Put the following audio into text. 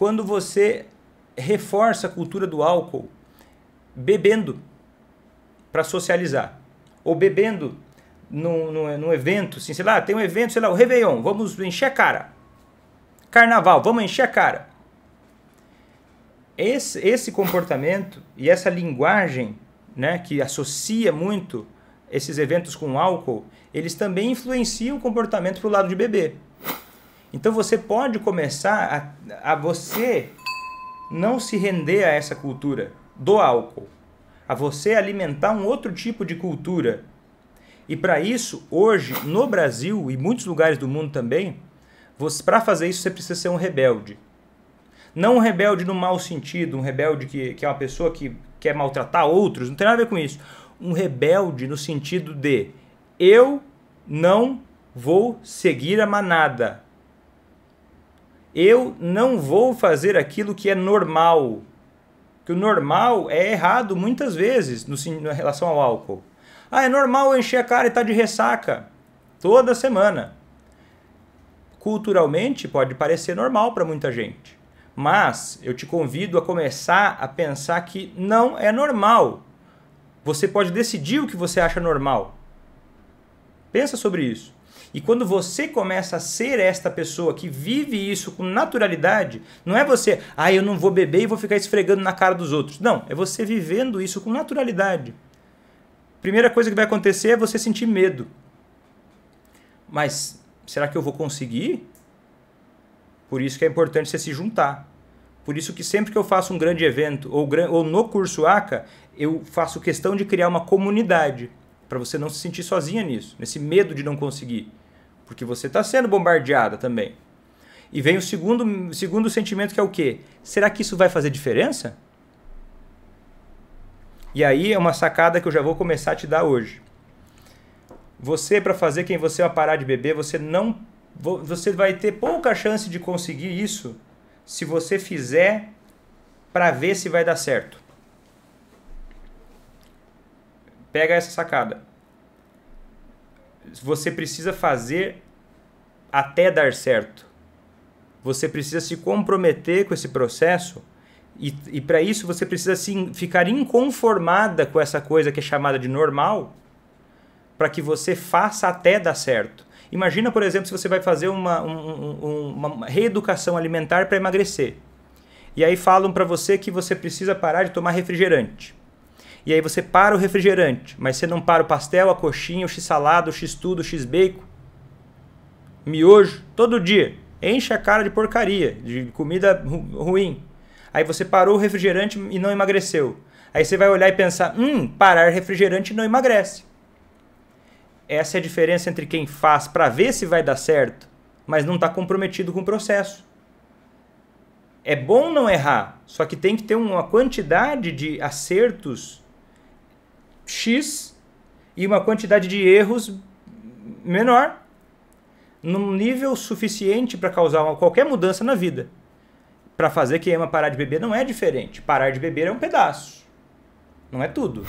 quando você reforça a cultura do álcool bebendo para socializar, ou bebendo num, num, num, evento, assim, sei lá, tem um evento, sei lá, o Réveillon, vamos encher a cara. Carnaval, vamos encher a cara. Esse, esse comportamento e essa linguagem né, que associa muito esses eventos com álcool, eles também influenciam o comportamento para o lado de beber. Então você pode começar a, a você não se render a essa cultura do álcool, a você alimentar um outro tipo de cultura. E para isso, hoje, no Brasil e muitos lugares do mundo também, para fazer isso você precisa ser um rebelde. Não um rebelde no mau sentido, um rebelde que, que é uma pessoa que quer maltratar outros, não tem nada a ver com isso. Um rebelde no sentido de eu não vou seguir a manada eu não vou fazer aquilo que é normal. Que o normal é errado muitas vezes no, na relação ao álcool. Ah, é normal eu encher a cara e estar tá de ressaca toda semana. Culturalmente pode parecer normal para muita gente, mas eu te convido a começar a pensar que não é normal. Você pode decidir o que você acha normal. Pensa sobre isso. E quando você começa a ser esta pessoa que vive isso com naturalidade, não é você, ah, eu não vou beber e vou ficar esfregando na cara dos outros. Não, é você vivendo isso com naturalidade. Primeira coisa que vai acontecer é você sentir medo. Mas será que eu vou conseguir? Por isso que é importante você se juntar. Por isso que sempre que eu faço um grande evento ou, ou no curso ACA, eu faço questão de criar uma comunidade para você não se sentir sozinha nisso, nesse medo de não conseguir, porque você está sendo bombardeada também. E vem o segundo, segundo sentimento que é o quê? Será que isso vai fazer diferença? E aí é uma sacada que eu já vou começar a te dar hoje. Você para fazer quem você vai é parar de beber, você não você vai ter pouca chance de conseguir isso se você fizer para ver se vai dar certo. Pega essa sacada. Você precisa fazer até dar certo. Você precisa se comprometer com esse processo e, e para isso você precisa se, ficar inconformada com essa coisa que é chamada de normal para que você faça até dar certo. Imagina, por exemplo, se você vai fazer uma, um, um, uma reeducação alimentar para emagrecer. E aí falam para você que você precisa parar de tomar refrigerante e aí você para o refrigerante, mas você não para o pastel, a coxinha, o x salado o x-tudo, o x-bacon, miojo, todo dia. Enche a cara de porcaria, de comida ruim. Aí você parou o refrigerante e não emagreceu. Aí você vai olhar e pensar: hum, parar refrigerante não emagrece. Essa é a diferença entre quem faz para ver se vai dar certo, mas não está comprometido com o processo. É bom não errar, só que tem que ter uma quantidade de acertos X e uma quantidade de erros menor, num nível suficiente para causar uma, qualquer mudança na vida. Para fazer que a parar de beber não é diferente. Parar de beber é um pedaço, não é tudo.